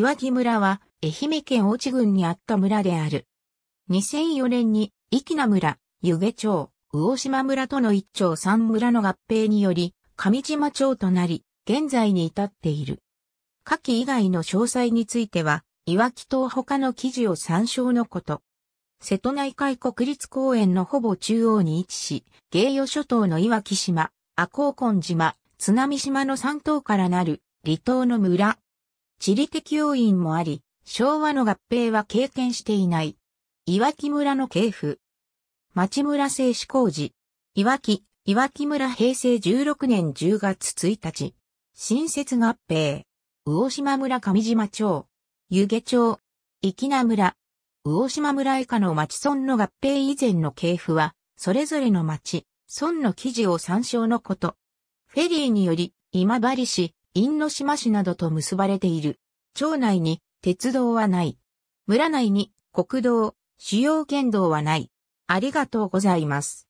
岩木村は、愛媛県大地郡にあった村である。2004年に、粋な村、湯気町、魚島村との一町三村の合併により、上島町となり、現在に至っている。下記以外の詳細については、いわき他の記事を参照のこと。瀬戸内海国立公園のほぼ中央に位置し、芸予諸島のいわき島、赤高根島、津波島の三島からなる離島の村、地理的要因もあり、昭和の合併は経験していない。岩木村の系譜。町村製紙工事。岩木、岩木村平成16年10月1日。新設合併。魚島村上島町。湯気町。粋名村。魚島村以下の町村の合併以前の系譜は、それぞれの町、村の記事を参照のこと。フェリーにより、今治市、因島市などと結ばれている。町内に鉄道はない。村内に国道、主要県道はない。ありがとうございます。